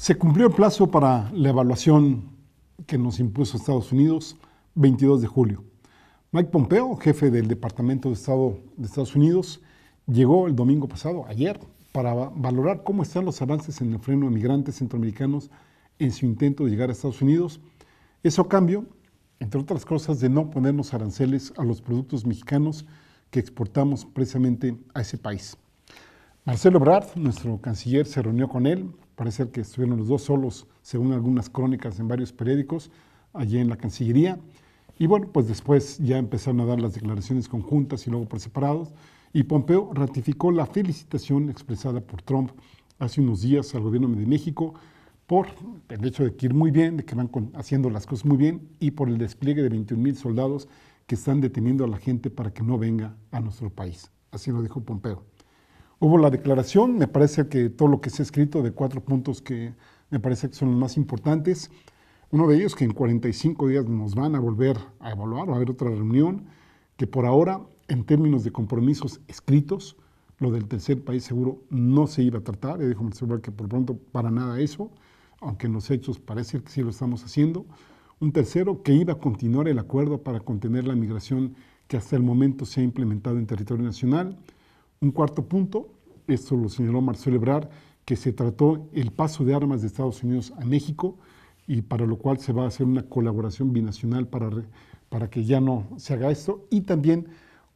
Se cumplió el plazo para la evaluación que nos impuso Estados Unidos, 22 de julio. Mike Pompeo, jefe del Departamento de Estado de Estados Unidos, llegó el domingo pasado, ayer, para valorar cómo están los avances en el freno de migrantes centroamericanos en su intento de llegar a Estados Unidos. Eso a cambio, entre otras cosas, de no ponernos aranceles a los productos mexicanos que exportamos precisamente a ese país. Marcelo Ebrard, nuestro canciller, se reunió con él parece que estuvieron los dos solos, según algunas crónicas en varios periódicos, allí en la Cancillería. Y bueno, pues después ya empezaron a dar las declaraciones conjuntas y luego por separados. Y Pompeo ratificó la felicitación expresada por Trump hace unos días al gobierno de México por el hecho de que ir muy bien, de que van haciendo las cosas muy bien y por el despliegue de 21 mil soldados que están deteniendo a la gente para que no venga a nuestro país. Así lo dijo Pompeo. Hubo la declaración, me parece que todo lo que se ha escrito de cuatro puntos que me parece que son los más importantes. Uno de ellos que en 45 días nos van a volver a evaluar, va a haber otra reunión, que por ahora, en términos de compromisos escritos, lo del tercer país seguro no se iba a tratar. Ya dijo Marcelo que por pronto para nada eso, aunque en los hechos parece que sí lo estamos haciendo. Un tercero que iba a continuar el acuerdo para contener la migración que hasta el momento se ha implementado en territorio nacional un cuarto punto, esto lo señaló Marcelo Ebrard, que se trató el paso de armas de Estados Unidos a México y para lo cual se va a hacer una colaboración binacional para, para que ya no se haga esto y también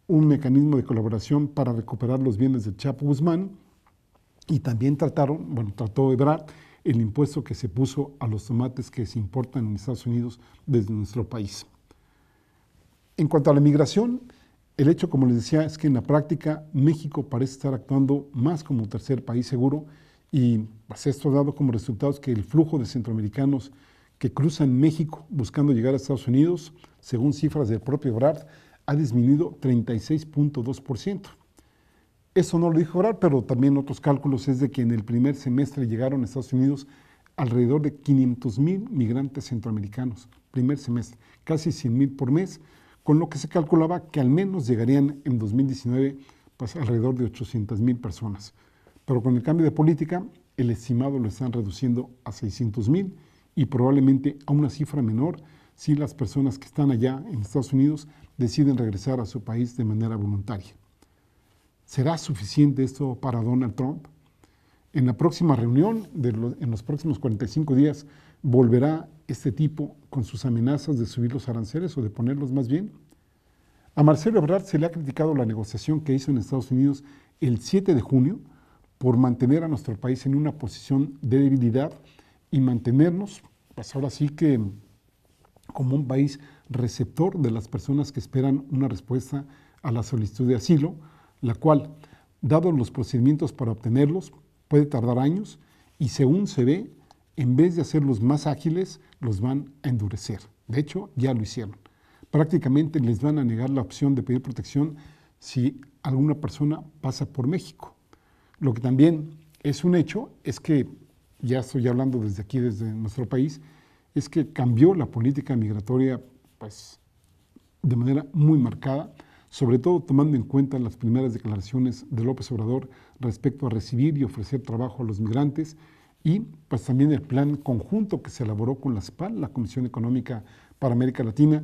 un mecanismo de colaboración para recuperar los bienes del Chapo Guzmán y también trataron, bueno, trató Ebrard el impuesto que se puso a los tomates que se importan en Estados Unidos desde nuestro país. En cuanto a la migración, el hecho, como les decía, es que en la práctica México parece estar actuando más como tercer país seguro y pues, esto ha dado como resultados que el flujo de centroamericanos que cruzan México buscando llegar a Estados Unidos, según cifras del propio Brad, ha disminuido 36.2%. Eso no lo dijo Brad, pero también otros cálculos es de que en el primer semestre llegaron a Estados Unidos alrededor de 500 mil migrantes centroamericanos, primer semestre, casi 100 mil por mes, con lo que se calculaba que al menos llegarían en 2019 pues, alrededor de 800 mil personas. Pero con el cambio de política, el estimado lo están reduciendo a 600 mil y probablemente a una cifra menor si las personas que están allá en Estados Unidos deciden regresar a su país de manera voluntaria. ¿Será suficiente esto para Donald Trump? En la próxima reunión, de en los próximos 45 días, volverá este tipo con sus amenazas de subir los aranceles o de ponerlos más bien. A Marcelo Ebrard se le ha criticado la negociación que hizo en Estados Unidos el 7 de junio por mantener a nuestro país en una posición de debilidad y mantenernos, pues ahora sí que como un país receptor de las personas que esperan una respuesta a la solicitud de asilo, la cual, dado los procedimientos para obtenerlos, puede tardar años y según se ve, en vez de hacerlos más ágiles, los van a endurecer. De hecho, ya lo hicieron. Prácticamente les van a negar la opción de pedir protección si alguna persona pasa por México. Lo que también es un hecho es que, ya estoy hablando desde aquí, desde nuestro país, es que cambió la política migratoria pues, de manera muy marcada sobre todo tomando en cuenta las primeras declaraciones de López Obrador respecto a recibir y ofrecer trabajo a los migrantes y pues también el plan conjunto que se elaboró con la CEPAL, la Comisión Económica para América Latina,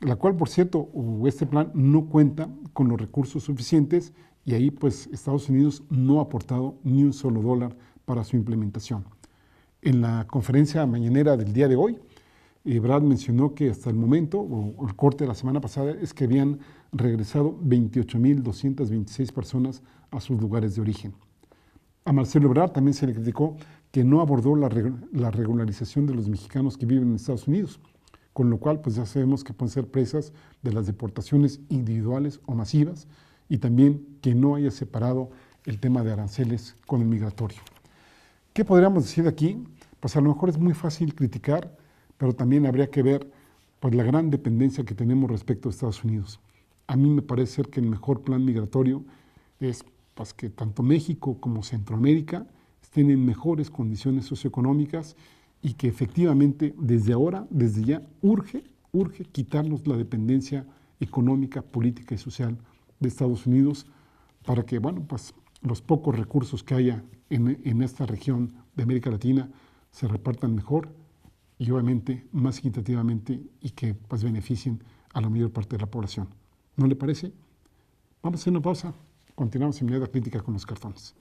la cual, por cierto, este plan no cuenta con los recursos suficientes y ahí pues Estados Unidos no ha aportado ni un solo dólar para su implementación. En la conferencia mañanera del día de hoy, Brad mencionó que hasta el momento, o, el corte de la semana pasada, es que habían regresado 28.226 personas a sus lugares de origen. A Marcelo Ebrard también se le criticó que no abordó la, regularización de los mexicanos que viven en Estados Unidos, con lo cual pues ya sabemos que pueden ser presas de las deportaciones individuales o masivas y también que no haya separado el tema de aranceles con el migratorio. ¿Qué podríamos decir aquí? Pues a lo mejor es muy fácil criticar pero también habría que ver pues, la gran dependencia que tenemos respecto a Estados Unidos. A mí me parece ser que el mejor plan migratorio es pues, que tanto México como Centroamérica estén en mejores condiciones socioeconómicas y que efectivamente desde ahora, desde ya, urge, urge quitarnos la dependencia económica, política y social de Estados Unidos para que, bueno, pues los pocos recursos que haya en, en esta región de América Latina se repartan mejor y obviamente más equitativamente y que pues beneficien a la mayor parte de la población. ¿No le parece? Vamos a hacer una pausa. Continuamos en mirada crítica con los cartones.